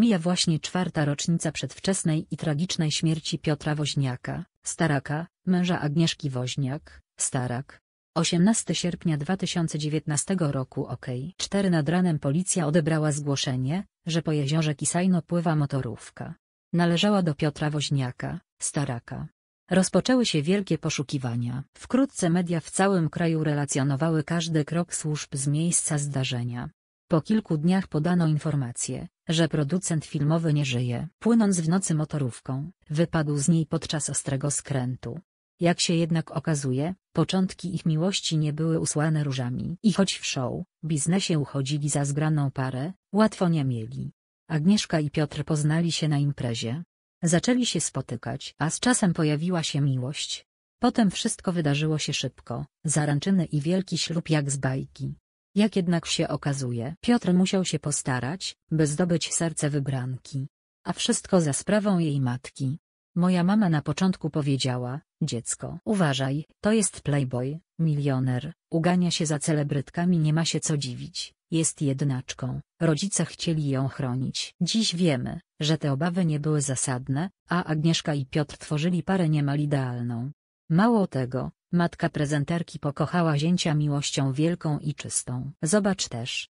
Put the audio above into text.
Mija właśnie czwarta rocznica przedwczesnej i tragicznej śmierci Piotra Woźniaka, staraka, męża Agnieszki Woźniak, starak. 18 sierpnia 2019 roku ok. 4 nad ranem policja odebrała zgłoszenie, że po jeziorze Kisajno pływa motorówka. Należała do Piotra Woźniaka, staraka. Rozpoczęły się wielkie poszukiwania. Wkrótce media w całym kraju relacjonowały każdy krok służb z miejsca zdarzenia. Po kilku dniach podano informację, że producent filmowy nie żyje. Płynąc w nocy motorówką, wypadł z niej podczas ostrego skrętu. Jak się jednak okazuje, początki ich miłości nie były usłane różami. I choć w show, biznesie uchodzili za zgraną parę, łatwo nie mieli. Agnieszka i Piotr poznali się na imprezie. Zaczęli się spotykać, a z czasem pojawiła się miłość. Potem wszystko wydarzyło się szybko, zaręczyny i wielki ślub jak z bajki. Jak jednak się okazuje, Piotr musiał się postarać, by zdobyć serce wybranki. A wszystko za sprawą jej matki. Moja mama na początku powiedziała, dziecko, uważaj, to jest playboy, milioner, ugania się za celebrytkami nie ma się co dziwić, jest jednaczką, rodzice chcieli ją chronić. Dziś wiemy, że te obawy nie były zasadne, a Agnieszka i Piotr tworzyli parę niemal idealną. Mało tego, Matka prezenterki pokochała zięcia miłością wielką i czystą. Zobacz też,